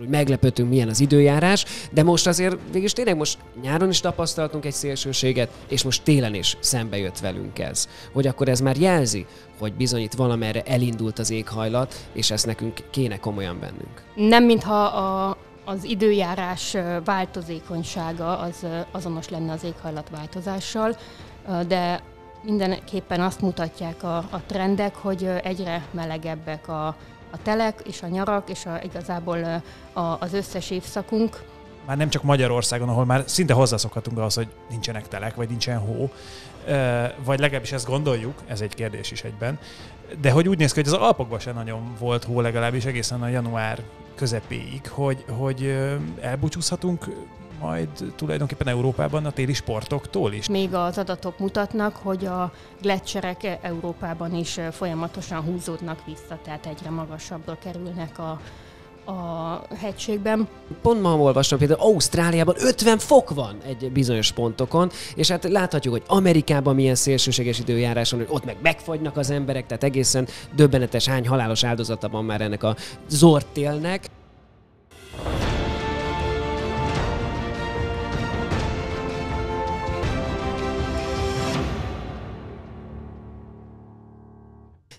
hogy meglepődtünk, milyen az időjárás, de most azért végig tényleg most nyáron is tapasztaltunk egy szélsőséget, és most télen is szembe jött velünk ez. Hogy akkor ez már jelzi, hogy bizony itt valamerre elindult az éghajlat, és ezt nekünk kéne komolyan bennünk. Nem, mintha a, az időjárás változékonysága az azonos lenne az éghajlat változással, de mindenképpen azt mutatják a, a trendek, hogy egyre melegebbek a, a telek és a nyarak és a, igazából a, az összes évszakunk. Már nem csak Magyarországon, ahol már szinte hozzászokhatunk ahhoz, hogy nincsenek telek, vagy nincsen hó, vagy legalábbis ezt gondoljuk, ez egy kérdés is egyben, de hogy úgy néz ki, hogy az Alpokban sem nagyon volt hó legalábbis egészen a január közepéig, hogy, hogy elbúcsúzhatunk majd tulajdonképpen Európában a téli sportoktól is. Még az adatok mutatnak, hogy a gletszerek Európában is folyamatosan húzódnak vissza, tehát egyre magasabbra kerülnek a a hegységben. Pont ma olvastam, például Ausztráliában 50 fok van egy bizonyos pontokon, és hát láthatjuk, hogy Amerikában milyen szélsőséges időjárás van, hogy ott meg megfagynak az emberek, tehát egészen döbbenetes hány halálos áldozata van már ennek a zortélnek.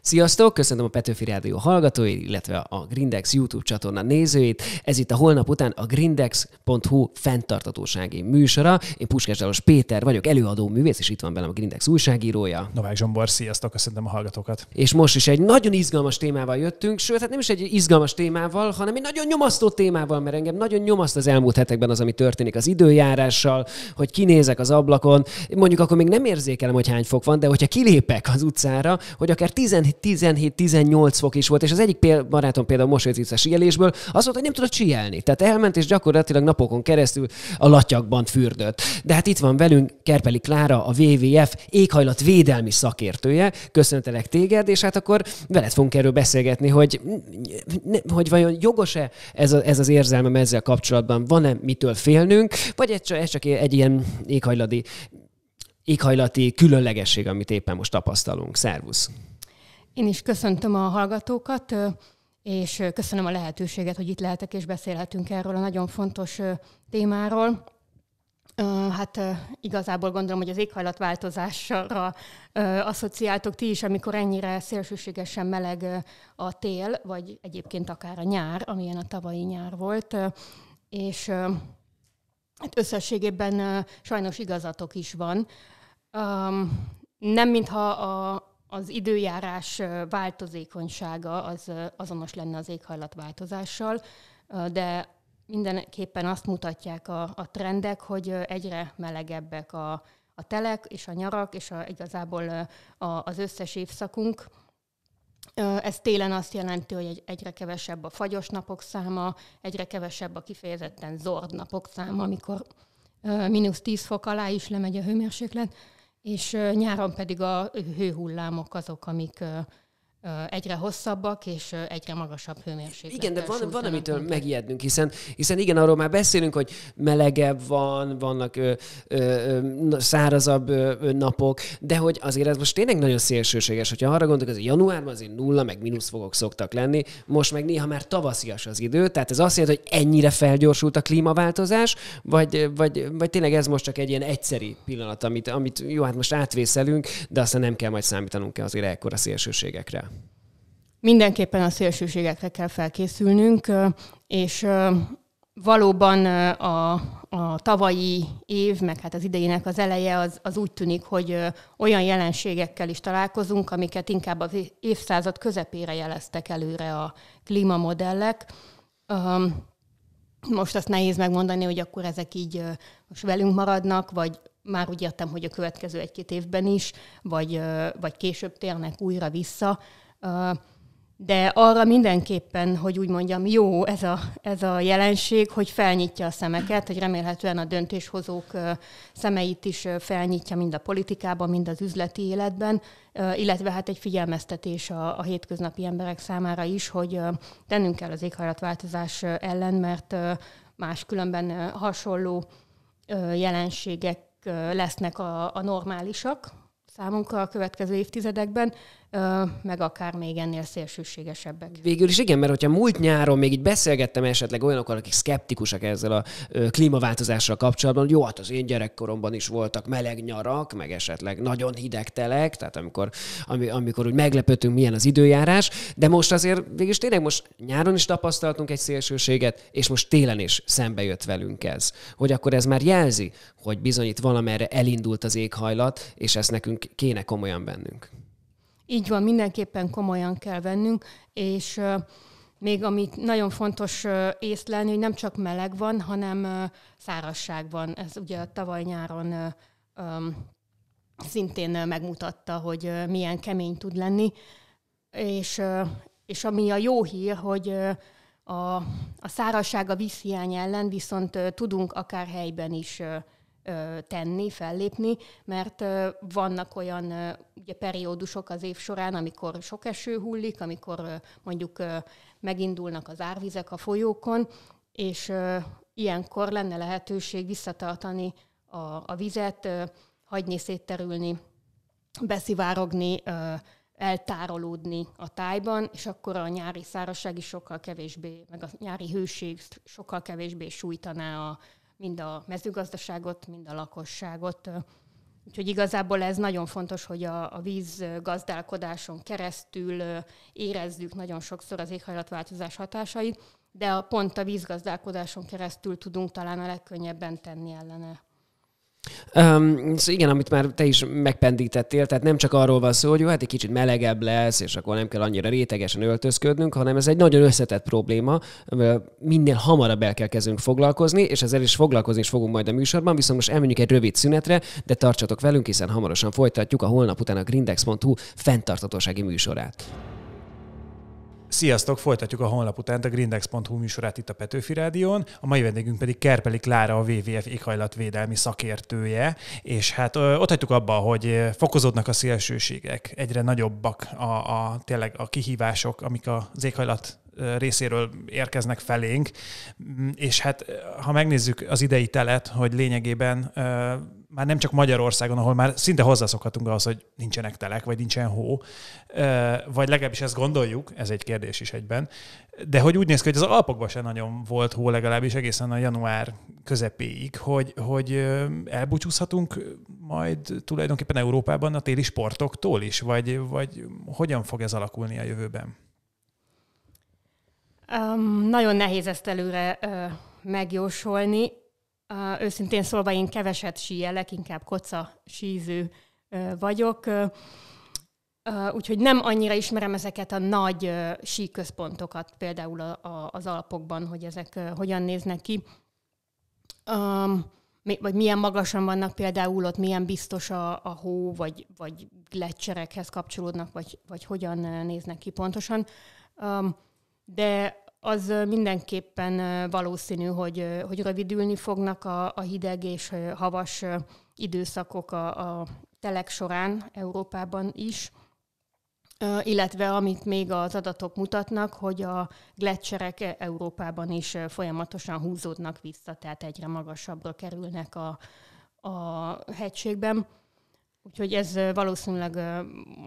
Sziasztok, köszöntöm a Petőfi Rádió hallgatóit, illetve a Grindex YouTube csatorna nézőit. Ez itt a holnap után a grindex.hu fenntartatósági műsora. Én Puskás Dalos Péter vagyok, előadó művész, és itt van velem a Grindex újságírója. Novák Zsombor, sziasztok, köszöntöm a hallgatókat. És most is egy nagyon izgalmas témával jöttünk, sőt, hát nem is egy izgalmas témával, hanem egy nagyon nyomasztó témával, mert engem nagyon nyomaszt az elmúlt hetekben az, ami történik az időjárással, hogy kinézek az ablakon. Mondjuk akkor még nem érzékelem, hogy hány fok van, de hogyha kilépek az utcára, hogy akár 17 17-18 fok is volt, és az egyik péld, barátom például most jött itt a síelésből, azt mondta, hogy nem tudott síelni. Tehát elment, és gyakorlatilag napokon keresztül a latyakban fürdött. De hát itt van velünk Kerpeli Klára, a WWF éghajlat védelmi szakértője. Köszöntelek téged, és hát akkor veled fogunk erről beszélgetni, hogy, hogy vajon jogos-e ez, a, ez az érzelmem ezzel kapcsolatban, van-e mitől félnünk, vagy ez csak, ez csak egy ilyen éghajlati éghajlati különlegesség, amit éppen most tapasztalunk. Szervusz! Én is köszöntöm a hallgatókat, és köszönöm a lehetőséget, hogy itt lehetek és beszélhetünk erről a nagyon fontos témáról. Hát igazából gondolom, hogy az éghajlatváltozásra asszociáltok ti is, amikor ennyire szélsőségesen meleg a tél, vagy egyébként akár a nyár, amilyen a tavalyi nyár volt. És hát összességében sajnos igazatok is van. Nem mintha a, az időjárás változékonysága az azonos lenne az éghajlatváltozással, de mindenképpen azt mutatják a, a trendek, hogy egyre melegebbek a, a telek és a nyarak, és a, igazából a, az összes évszakunk. Ez télen azt jelenti, hogy egyre kevesebb a fagyos napok száma, egyre kevesebb a kifejezetten zord napok száma, amikor mínusz 10 fok alá is lemegy a hőmérséklet és nyáron pedig a hőhullámok azok, amik egyre hosszabbak és egyre magasabb hőmérséklet. Igen, de van, van amitől minket. megijednünk, hiszen, hiszen igen, arról már beszélünk, hogy melegebb van, vannak ö, ö, ö, szárazabb ö, ö, napok, de hogy azért ez most tényleg nagyon szélsőséges, hogyha arra gondolok, hogy januárban azért nulla, meg mínusz fogok szoktak lenni, most meg néha már tavaszias az idő, tehát ez azt jelenti, hogy ennyire felgyorsult a klímaváltozás, vagy, vagy, vagy tényleg ez most csak egy ilyen egyszeri pillanat, amit, amit jó, hát most átvészelünk, de aztán nem kell majd számítanunk kell azért ekkora szélsőségekre mindenképpen a szélsőségekre kell felkészülnünk, és valóban a, a tavalyi év, meg hát az idejének az eleje az, az úgy tűnik, hogy olyan jelenségekkel is találkozunk, amiket inkább az évszázad közepére jeleztek előre a klímamodellek. Most azt nehéz megmondani, hogy akkor ezek így most velünk maradnak, vagy már úgy értem, hogy a következő egy-két évben is, vagy, vagy később térnek újra vissza de arra mindenképpen, hogy úgy mondjam, jó ez a, ez a jelenség, hogy felnyitja a szemeket, hogy remélhetően a döntéshozók szemeit is felnyitja mind a politikában, mind az üzleti életben, illetve hát egy figyelmeztetés a, a hétköznapi emberek számára is, hogy tennünk kell az éghajlatváltozás ellen, mert máskülönben hasonló jelenségek lesznek a, a normálisak számunkra a következő évtizedekben, meg akár még ennél szélsőségesebbek. Végül is igen, mert hogyha múlt nyáron még így beszélgettem esetleg olyanokkal, akik szkeptikusak ezzel a klímaváltozással kapcsolatban, hogy jó, hát az én gyerekkoromban is voltak meleg nyarak, meg esetleg nagyon hideg telek, tehát amikor, ami, amikor úgy meglepődtünk, milyen az időjárás, de most azért végül is tényleg most nyáron is tapasztaltunk egy szélsőséget, és most télen is szembe jött velünk ez. Hogy akkor ez már jelzi, hogy bizonyít valamerre elindult az éghajlat, és ezt nekünk kéne komolyan vennünk. Így van, mindenképpen komolyan kell vennünk, és még amit nagyon fontos észlelni, hogy nem csak meleg van, hanem szárazság van. Ez ugye tavaly nyáron szintén megmutatta, hogy milyen kemény tud lenni, és, és ami a jó hír, hogy a, a szárazság a vízhiány ellen viszont tudunk akár helyben is tenni, fellépni, mert vannak olyan ugye, periódusok az év során, amikor sok eső hullik, amikor mondjuk megindulnak az árvizek a folyókon, és ilyenkor lenne lehetőség visszatartani a, a vizet, hagyni szétterülni, beszivárogni, eltárolódni a tájban, és akkor a nyári szárazság is sokkal kevésbé, meg a nyári hőség sokkal kevésbé sújtaná a, mind a mezőgazdaságot, mind a lakosságot. Úgyhogy igazából ez nagyon fontos, hogy a, a vízgazdálkodáson keresztül érezzük nagyon sokszor az éghajlatváltozás hatásait, de a, pont a vízgazdálkodáson keresztül tudunk talán a legkönnyebben tenni ellene. Um, szóval igen, amit már te is megpendítettél, tehát nem csak arról van szó, hogy jó, hát egy kicsit melegebb lesz, és akkor nem kell annyira rétegesen öltözködnünk, hanem ez egy nagyon összetett probléma, minél hamarabb el kell kezdünk foglalkozni, és ezzel is foglalkozni is fogunk majd a műsorban, viszont most elmenjünk egy rövid szünetre, de tartsatok velünk, hiszen hamarosan folytatjuk a holnap után a grindex.hu fenntartatósági műsorát. Sziasztok, folytatjuk a honlap után a grindex.hu műsorát itt a Petőfi Rádión. A mai vendégünk pedig Kerpeli Klára, a WWF éghajlatvédelmi szakértője, és hát ott hagytuk abba, hogy fokozódnak a szélsőségek, egyre nagyobbak a, a tényleg a kihívások, amik az éghajlat részéről érkeznek felénk, mm, és hát ha megnézzük az idei telet, hogy lényegében már nem csak Magyarországon, ahol már szinte hozzászokhatunk ahhoz, hogy nincsenek telek, vagy nincsen hó, vagy legalábbis ezt gondoljuk, ez egy kérdés is egyben, de hogy úgy néz ki, hogy az Alpokban sem nagyon volt hó legalábbis egészen a január közepéig, hogy, hogy elbúcsúzhatunk majd tulajdonképpen Európában a téli sportoktól is, vagy, vagy hogyan fog ez alakulni a jövőben? Um, nagyon nehéz ezt előre uh, megjósolni. Uh, őszintén szólva én keveset síjelek, inkább koca síző uh, vagyok, uh, úgyhogy nem annyira ismerem ezeket a nagy síközpontokat, például a, a, az alapokban, hogy ezek hogyan néznek ki, um, mi, vagy milyen magasan vannak például ott, milyen biztos a, a hó, vagy, vagy gletcserekhez kapcsolódnak, vagy, vagy hogyan néznek ki pontosan. Um, de az mindenképpen valószínű, hogy, hogy rövidülni fognak a, a hideg és havas időszakok a, a telek során Európában is, illetve amit még az adatok mutatnak, hogy a gletszerek e, Európában is folyamatosan húzódnak vissza, tehát egyre magasabbra kerülnek a, a hegységben. Úgyhogy ez valószínűleg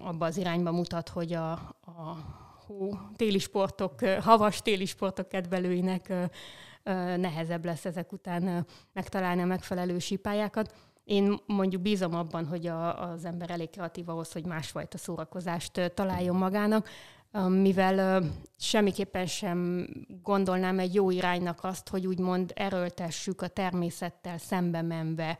abba az irányba mutat, hogy a, a hú, téli sportok, havas téli sportok kedvelőinek nehezebb lesz ezek után megtalálni a megfelelő sípályákat. Én mondjuk bízom abban, hogy a, az ember elég kreatív ahhoz, hogy másfajta szórakozást találjon magának, mivel semmiképpen sem gondolnám egy jó iránynak azt, hogy úgymond erőltessük a természettel szembe menve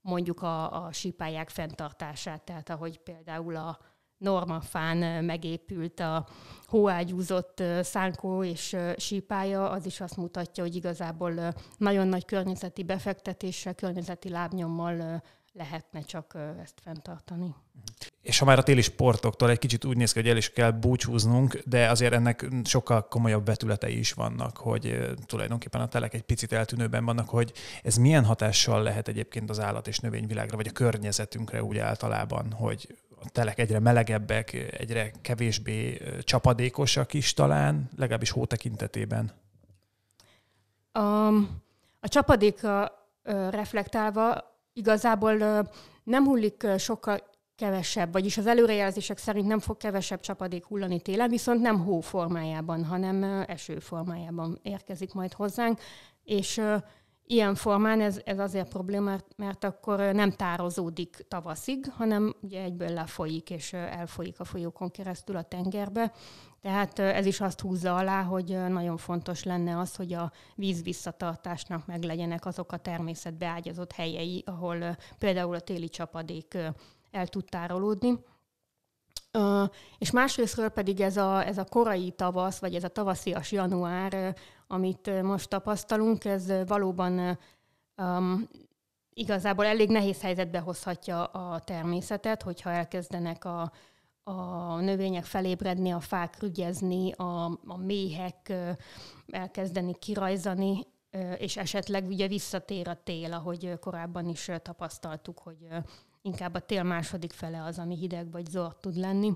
mondjuk a, a sípályák fenntartását, tehát ahogy például a, normafán megépült a hóágyúzott szánkó és sípája, az is azt mutatja, hogy igazából nagyon nagy környezeti befektetésre, környezeti lábnyommal lehetne csak ezt fenntartani. És ha már a téli sportoktól egy kicsit úgy néz ki, hogy el is kell búcsúznunk, de azért ennek sokkal komolyabb vetületei is vannak, hogy tulajdonképpen a telek egy picit eltűnőben vannak, hogy ez milyen hatással lehet egyébként az állat és növényvilágra, vagy a környezetünkre úgy általában, hogy a telek egyre melegebbek, egyre kevésbé csapadékosak is talán, legalábbis hó tekintetében? a csapadék reflektálva igazából nem hullik sokkal kevesebb, vagyis az előrejelzések szerint nem fog kevesebb csapadék hullani télen, viszont nem hó formájában, hanem eső formájában érkezik majd hozzánk, és Ilyen formán ez, ez azért probléma, mert akkor nem tározódik tavaszig, hanem ugye egyből lefolyik és elfolyik a folyókon keresztül a tengerbe. Tehát ez is azt húzza alá, hogy nagyon fontos lenne az, hogy a víz visszatartásnak meg legyenek azok a természetbe ágyazott helyei, ahol például a téli csapadék el tud tárolódni és másrésztről pedig ez a, ez a korai tavasz, vagy ez a tavaszias január, amit most tapasztalunk, ez valóban um, igazából elég nehéz helyzetbe hozhatja a természetet, hogyha elkezdenek a, a növények felébredni, a fák rügyezni, a, a méhek elkezdeni kirajzani, és esetleg ugye visszatér a tél, ahogy korábban is tapasztaltuk, hogy inkább a tél második fele az, ami hideg vagy zord tud lenni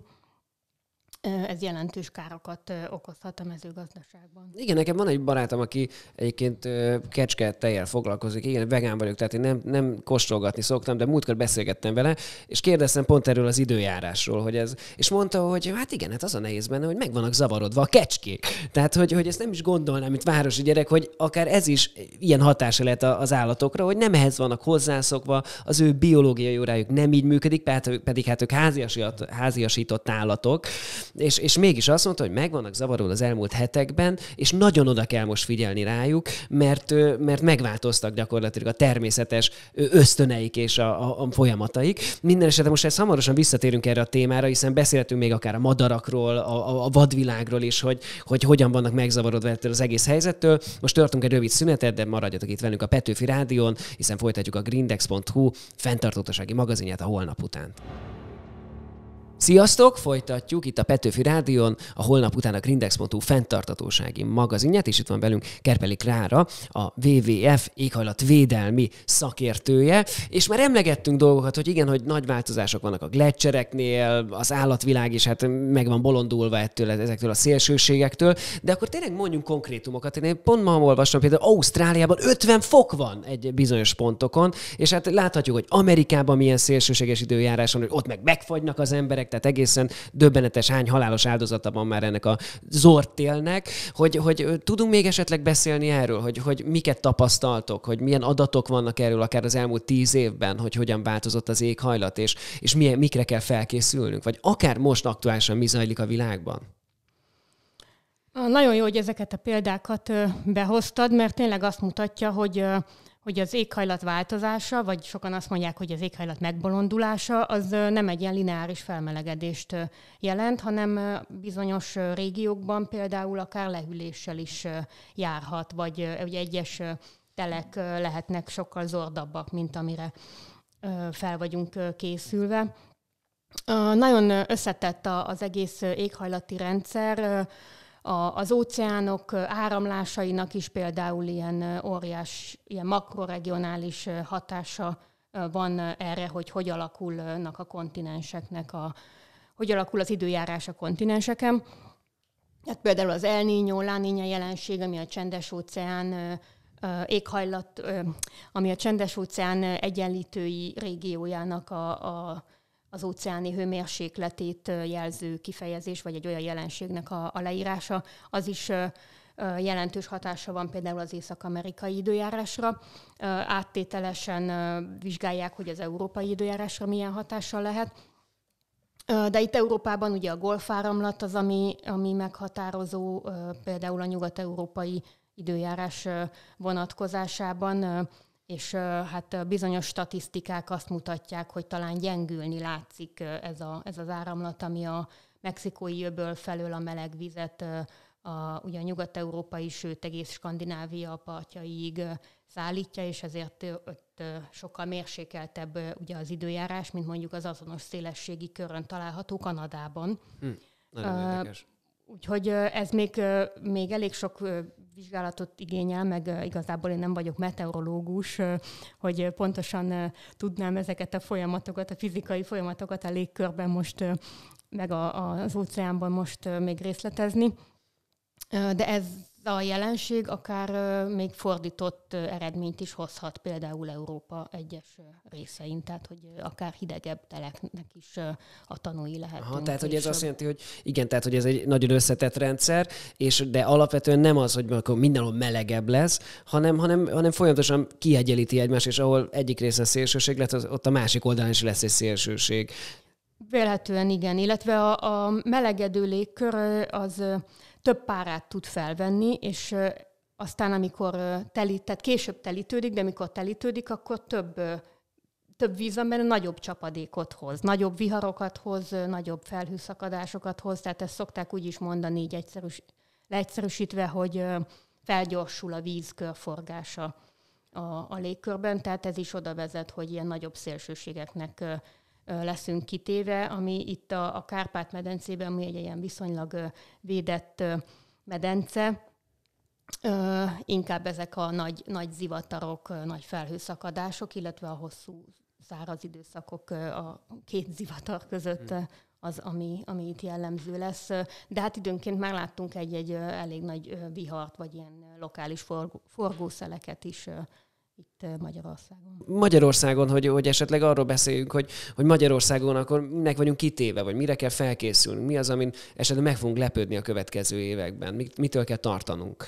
ez jelentős károkat okozhat a mezőgazdaságban. Igen, nekem van egy barátom, aki egyébként kecske tejjel foglalkozik. Igen, vegán vagyok, tehát én nem, nem kóstolgatni szoktam, de múltkor beszélgettem vele, és kérdeztem pont erről az időjárásról, hogy ez, és mondta, hogy hát igen, hát az a nehéz benne, hogy meg vannak zavarodva a kecskék. Tehát, hogy, hogy ezt nem is gondolnám, mint városi gyerek, hogy akár ez is ilyen hatása lehet az állatokra, hogy nem ehhez vannak hozzászokva, az ő biológiai órájuk nem így működik, pedig hát ők háziasított, állatok, és, és mégis azt mondta, hogy meg vannak zavarul az elmúlt hetekben, és nagyon oda kell most figyelni rájuk, mert, mert megváltoztak gyakorlatilag a természetes ösztöneik és a, a, a folyamataik. Minden esetre most ezt hamarosan visszatérünk erre a témára, hiszen beszélhetünk még akár a madarakról, a, a vadvilágról is, hogy, hogy hogyan vannak megzavarodva ettől az egész helyzettől. Most tartunk egy rövid szünetet, de maradjatok itt velünk a Petőfi Rádión, hiszen folytatjuk a grindex.hu fenntartótasági magazinját a holnap után. Sziasztok! Folytatjuk itt a Petőfi Rádion, a holnap után a Grindex.hu fenntartatósági magazinját, és itt van velünk Kerpeli Klára, a WWF éghajlatvédelmi szakértője, és már emlegettünk dolgokat, hogy igen, hogy nagy változások vannak a gletcsereknél, az állatvilág is hát meg van bolondulva ettől, ezektől a szélsőségektől, de akkor tényleg mondjunk konkrétumokat. Én pont ma olvastam, például Ausztráliában 50 fok van egy bizonyos pontokon, és hát láthatjuk, hogy Amerikában milyen szélsőséges időjárás van, hogy ott meg megfagynak az emberek, emberek, tehát egészen döbbenetes hány halálos áldozata van már ennek a zortélnek, hogy, hogy tudunk még esetleg beszélni erről, hogy, hogy miket tapasztaltok, hogy milyen adatok vannak erről akár az elmúlt tíz évben, hogy hogyan változott az éghajlat, és, és milyen, mikre kell felkészülnünk, vagy akár most aktuálisan mi zajlik a világban? Nagyon jó, hogy ezeket a példákat behoztad, mert tényleg azt mutatja, hogy hogy az éghajlat változása, vagy sokan azt mondják, hogy az éghajlat megbolondulása, az nem egy ilyen lineáris felmelegedést jelent, hanem bizonyos régiókban például akár lehűléssel is járhat, vagy egyes telek lehetnek sokkal zordabbak, mint amire fel vagyunk készülve. Nagyon összetett az egész éghajlati rendszer a, az óceánok áramlásainak is például ilyen óriás, ilyen makroregionális hatása van erre, hogy hogy alakulnak a kontinenseknek a, hogy alakul az időjárás a kontinenseken. Hát például az El Niño, La Niña jelenség, ami a csendes óceán éghajlat, ami a csendes óceán egyenlítői régiójának a, a az óceáni hőmérsékletét jelző kifejezés, vagy egy olyan jelenségnek a, a leírása, az is jelentős hatása van például az észak-amerikai időjárásra. Áttételesen vizsgálják, hogy az európai időjárásra milyen hatással lehet. De itt Európában ugye a golfáramlat az, ami, ami meghatározó például a nyugat-európai időjárás vonatkozásában és hát bizonyos statisztikák azt mutatják, hogy talán gyengülni látszik ez, a, ez az áramlat, ami a mexikói jöböl felől a meleg vizet, a, ugye a nyugat-európai, sőt egész Skandinávia partjaiig szállítja, és ezért ott sokkal mérsékeltebb ugye az időjárás, mint mondjuk az azonos szélességi körön található Kanadában. Hm, nagyon uh, érdekes. Úgyhogy ez még, még elég sok vizsgálatot igényel, meg igazából én nem vagyok meteorológus, hogy pontosan tudnám ezeket a folyamatokat, a fizikai folyamatokat a légkörben most, meg az óceánban most még részletezni. De ez a jelenség akár még fordított eredményt is hozhat, például Európa egyes részein, tehát hogy akár hidegebb teleknek is a tanúi lehetünk. Aha, tehát hogy ez azt jelenti, hogy igen, tehát hogy ez egy nagyon összetett rendszer, és de alapvetően nem az, hogy akkor mindenhol melegebb lesz, hanem, hanem, hanem folyamatosan kiegyenlíti egymást, és ahol egyik része szélsőség lett, ott a másik oldalon is lesz egy szélsőség. Vélhetően igen, illetve a, a melegedő légkör az több párát tud felvenni, és aztán amikor telít, tehát később telítődik, de amikor telítődik, akkor több, több víz mert nagyobb csapadékot hoz, nagyobb viharokat hoz, nagyobb felhőszakadásokat hoz, tehát ezt szokták úgy is mondani így egyszerűs, leegyszerűsítve, hogy felgyorsul a víz körforgása a, a légkörben, tehát ez is oda vezet, hogy ilyen nagyobb szélsőségeknek leszünk kitéve, ami itt a, a Kárpát-medencében, ami egy ilyen viszonylag védett medence, inkább ezek a nagy, nagy zivatarok, nagy felhőszakadások, illetve a hosszú száraz időszakok a két zivatar között hmm. az, ami, ami itt jellemző lesz. De hát időnként már láttunk egy-egy elég nagy vihart, vagy ilyen lokális forgószeleket is itt Magyarországon. Magyarországon, hogy, hogy esetleg arról beszéljünk, hogy, hogy Magyarországon akkor minek vagyunk kitéve, vagy mire kell felkészülnünk, mi az, amin esetleg meg fogunk lepődni a következő években, mit, mitől kell tartanunk?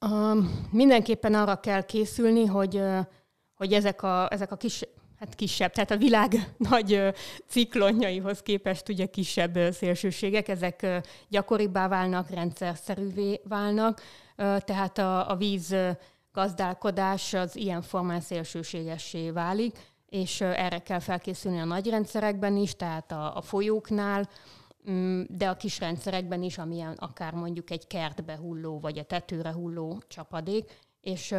Um, mindenképpen arra kell készülni, hogy, hogy ezek, a, ezek a kis, hát kisebb, tehát a világ nagy ciklonjaihoz képest ugye kisebb szélsőségek, ezek gyakoribbá válnak, rendszerszerűvé válnak, tehát a, a víz gazdálkodás az ilyen formán szélsőségessé válik, és erre kell felkészülni a nagy rendszerekben is, tehát a, a folyóknál, mm, de a kis rendszerekben is, amilyen akár mondjuk egy kertbe hulló, vagy a tetőre hulló csapadék. És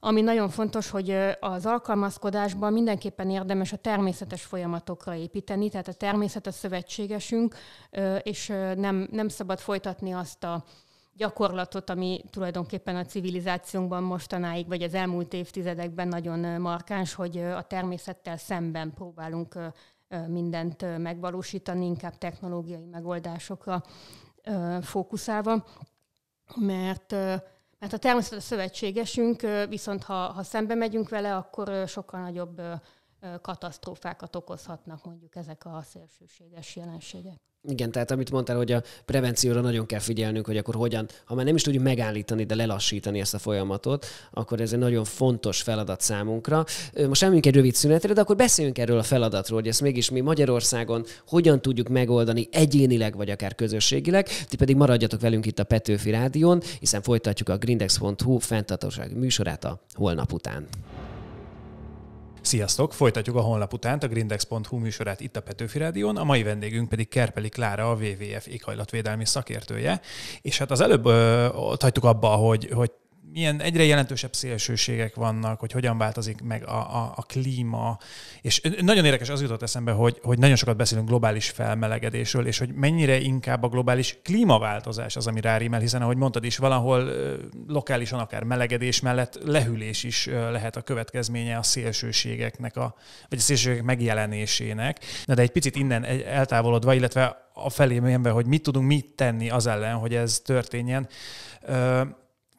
ami nagyon fontos, hogy az alkalmazkodásban mindenképpen érdemes a természetes folyamatokra építeni, tehát a természet a szövetségesünk, és nem, nem szabad folytatni azt a gyakorlatot, ami tulajdonképpen a civilizációnkban mostanáig, vagy az elmúlt évtizedekben nagyon markáns, hogy a természettel szemben próbálunk mindent megvalósítani, inkább technológiai megoldásokra fókuszálva, mert mert a természet a szövetségesünk, viszont ha, ha szembe megyünk vele, akkor sokkal nagyobb katasztrófákat okozhatnak mondjuk ezek a szélsőséges jelenségek. Igen, tehát amit mondtál, hogy a prevencióra nagyon kell figyelnünk, hogy akkor hogyan, ha már nem is tudjuk megállítani, de lelassítani ezt a folyamatot, akkor ez egy nagyon fontos feladat számunkra. Most elmegyünk egy rövid szünetre, de akkor beszéljünk erről a feladatról, hogy ezt mégis mi Magyarországon hogyan tudjuk megoldani egyénileg, vagy akár közösségileg. Ti pedig maradjatok velünk itt a Petőfi Rádión, hiszen folytatjuk a grindex.hu fenntartóság műsorát a holnap után. Sziasztok! Folytatjuk a honlap után a grindex.hu műsorát itt a Petőfi Rádión, a mai vendégünk pedig Kerpeli Klára, a WWF éghajlatvédelmi szakértője. És hát az előbb ö, ott hagytuk abba, hogy, hogy milyen egyre jelentősebb szélsőségek vannak, hogy hogyan változik meg a, a, a klíma. És nagyon érdekes az jutott eszembe, hogy, hogy nagyon sokat beszélünk globális felmelegedésről, és hogy mennyire inkább a globális klímaváltozás az, ami rárímel, hiszen ahogy mondtad is, valahol lokálisan akár melegedés mellett lehűlés is lehet a következménye a szélsőségeknek, a, vagy a szélsőségek megjelenésének. Na de egy picit innen eltávolodva, illetve a felé menve, hogy mit tudunk mit tenni az ellen, hogy ez történjen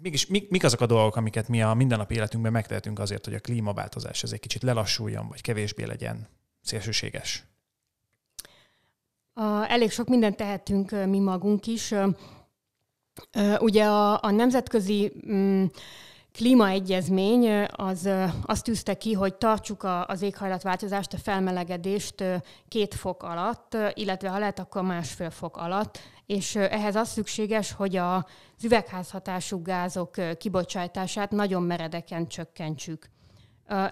mégis mik, mik azok a dolgok, amiket mi a mindennapi életünkben megtehetünk azért, hogy a klímaváltozás ez egy kicsit lelassuljon, vagy kevésbé legyen szélsőséges? A, elég sok mindent tehetünk mi magunk is. Ugye a, a nemzetközi mm, klímaegyezmény az azt tűzte ki, hogy tartsuk a, az éghajlatváltozást, a felmelegedést két fok alatt, illetve ha lehet, akkor másfél fok alatt és ehhez az szükséges, hogy az üvegházhatású gázok kibocsátását nagyon meredeken csökkentsük.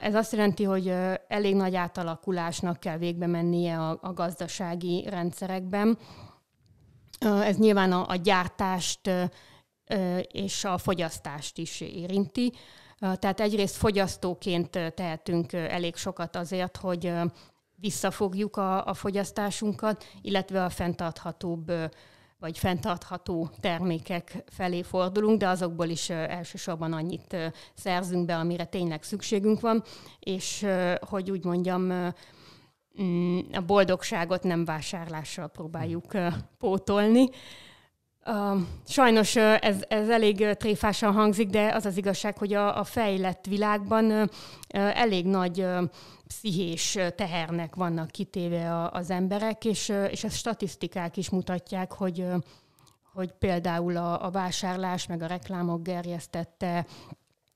Ez azt jelenti, hogy elég nagy átalakulásnak kell végbe mennie a, gazdasági rendszerekben. Ez nyilván a, gyártást és a fogyasztást is érinti. Tehát egyrészt fogyasztóként tehetünk elég sokat azért, hogy visszafogjuk a, a fogyasztásunkat, illetve a fenntarthatóbb vagy fenntartható termékek felé fordulunk, de azokból is elsősorban annyit szerzünk be, amire tényleg szükségünk van, és hogy úgy mondjam, mm, a boldogságot nem vásárlással próbáljuk pótolni. Sajnos ez, ez elég tréfásan hangzik, de az az igazság, hogy a, a fejlett világban elég nagy pszichés tehernek vannak kitéve az emberek, és, és a statisztikák is mutatják, hogy, hogy például a, a vásárlás, meg a reklámok gerjesztette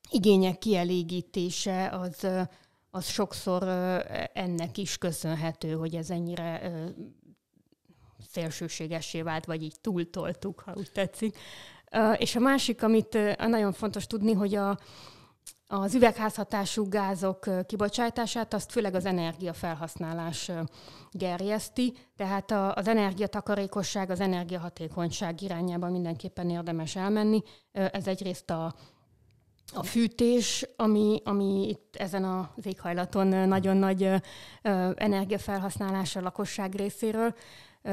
igények kielégítése az, az sokszor ennek is köszönhető, hogy ez ennyire szélsőségesé vált, vagy így túltoltuk, ha úgy tetszik. És a másik, amit nagyon fontos tudni, hogy a, az üvegházhatású gázok kibocsátását, azt főleg az energiafelhasználás gerjeszti, tehát az energiatakarékosság, az energiahatékonyság irányába mindenképpen érdemes elmenni. Ez egyrészt a, a fűtés, ami, ami itt ezen az éghajlaton nagyon nagy energiafelhasználás a lakosság részéről,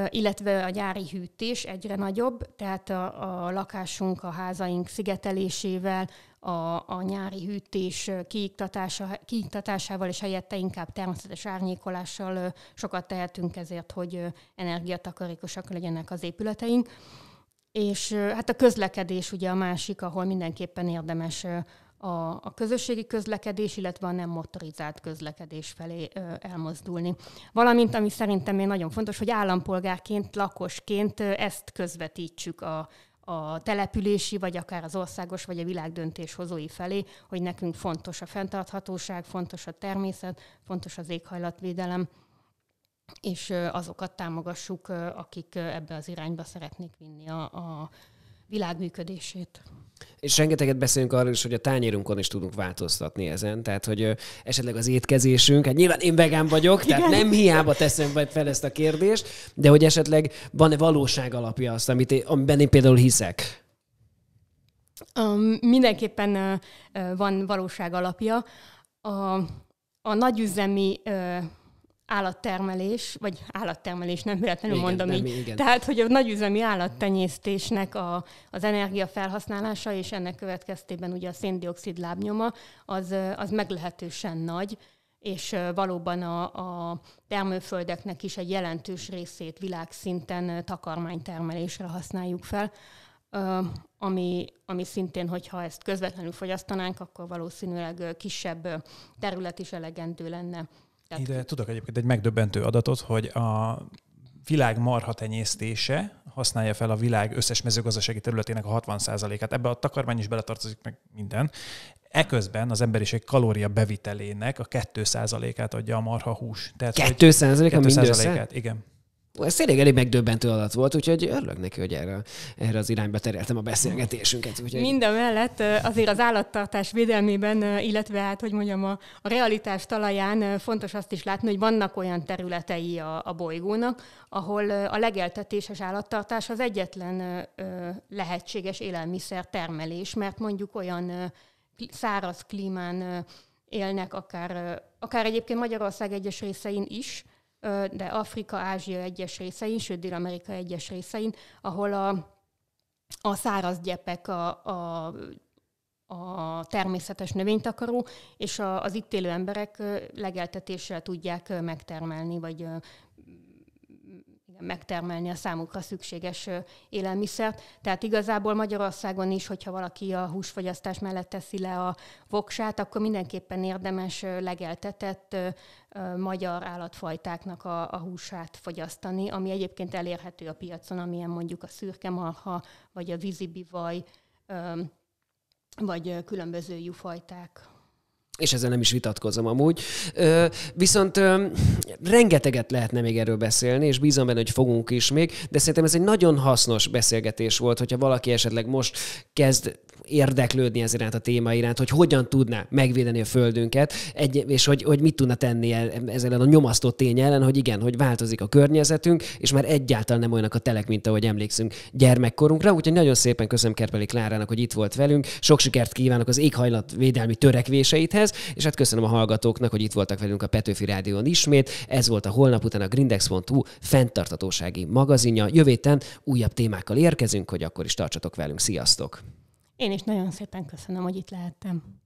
illetve a gyári hűtés egyre nagyobb, tehát a, a lakásunk, a házaink szigetelésével, a, a nyári hűtés kiiktatása, kiiktatásával, és helyette inkább természetes árnyékolással sokat tehetünk ezért, hogy energiatakarékosak legyenek az épületeink. És hát a közlekedés ugye a másik, ahol mindenképpen érdemes a, a közösségi közlekedés, illetve a nem motorizált közlekedés felé ö, elmozdulni. Valamint, ami szerintem még nagyon fontos, hogy állampolgárként, lakosként ö, ezt közvetítsük a, a települési, vagy akár az országos, vagy a világ döntéshozói felé, hogy nekünk fontos a fenntarthatóság, fontos a természet, fontos az éghajlatvédelem, és azokat támogassuk, akik ebbe az irányba szeretnék vinni a, a világműködését. És rengeteget beszélünk arról is, hogy a tányérunkon is tudunk változtatni ezen, tehát hogy esetleg az étkezésünk, hát nyilván én vegán vagyok, tehát Igen. nem hiába teszem fel ezt a kérdést, de hogy esetleg van-e valóság alapja azt, amit én, amiben én például hiszek? Um, mindenképpen uh, van valóság alapja. A, a nagyüzemi uh, állattermelés, vagy állattermelés, nem véletlenül igen, mondom nem, így. Igen. Tehát, hogy a nagyüzemi állattenyésztésnek a, az energia felhasználása és ennek következtében ugye a széndiokszid lábnyoma, az, az meglehetősen nagy, és valóban a, a termőföldeknek is egy jelentős részét világszinten takarmánytermelésre használjuk fel, ami, ami szintén, hogyha ezt közvetlenül fogyasztanánk, akkor valószínűleg kisebb terület is elegendő lenne tehát... Ide tudok egyébként egy megdöbbentő adatot, hogy a világ marha tenyésztése használja fel a világ összes mezőgazdasági területének a 60%-át. Ebbe a takarmány is beletartozik meg minden. Eközben az emberiség kalória bevitelének a 2%-át adja a marha hús. Tehát, 2 2%-át, Igen ez tényleg elég megdöbbentő adat volt, úgyhogy örülök neki, hogy erre, erre az irányba tereltem a beszélgetésünket. Úgyhogy... Mind a mellett azért az állattartás védelmében, illetve hát, hogy mondjam, a, a realitás talaján fontos azt is látni, hogy vannak olyan területei a, a bolygónak, ahol a legeltetéses állattartás az egyetlen lehetséges élelmiszer termelés, mert mondjuk olyan száraz klímán élnek, akár, akár egyébként Magyarország egyes részein is, de Afrika, Ázsia egyes részein, sőt Dél-Amerika egyes részein, ahol a, a száraz gyepek a, a a természetes növénytakaró, és a, az itt élő emberek legeltetéssel tudják megtermelni, vagy megtermelni a számukra szükséges élelmiszert. Tehát igazából Magyarországon is, hogyha valaki a húsfogyasztás mellett teszi le a voksát, akkor mindenképpen érdemes legeltetett magyar állatfajtáknak a, a húsát fogyasztani, ami egyébként elérhető a piacon, amilyen mondjuk a szürke marha, vagy a vízibivaj, vagy különböző jufajták és ezzel nem is vitatkozom amúgy. viszont rengeteget lehetne még erről beszélni, és bízom benne, hogy fogunk is még, de szerintem ez egy nagyon hasznos beszélgetés volt, hogyha valaki esetleg most kezd érdeklődni ez iránt a téma iránt, hogy hogyan tudná megvédeni a földünket, egy, és hogy, hogy mit tudna tenni ezzel a nyomasztó tény ellen, hogy igen, hogy változik a környezetünk, és már egyáltalán nem olyanak a telek, mint ahogy emlékszünk gyermekkorunkra. Úgyhogy nagyon szépen köszönöm Kerpeli Klárának, hogy itt volt velünk. Sok sikert kívánok az éghajlat védelmi törekvéseidhez, és hát köszönöm a hallgatóknak, hogy itt voltak velünk a Petőfi Rádión ismét. Ez volt a holnap után a grindex.hu fenntartatósági magazinja. Jövő újabb témákkal érkezünk, hogy akkor is tartsatok velünk. Sziasztok! Én is nagyon szépen köszönöm, hogy itt lehettem.